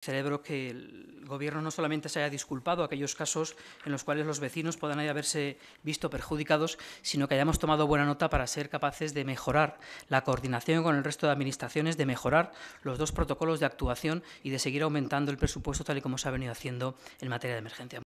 Celebro que el Gobierno no solamente se haya disculpado aquellos casos en los cuales los vecinos puedan haberse visto perjudicados, sino que hayamos tomado buena nota para ser capaces de mejorar la coordinación con el resto de administraciones, de mejorar los dos protocolos de actuación y de seguir aumentando el presupuesto tal y como se ha venido haciendo en materia de emergencia.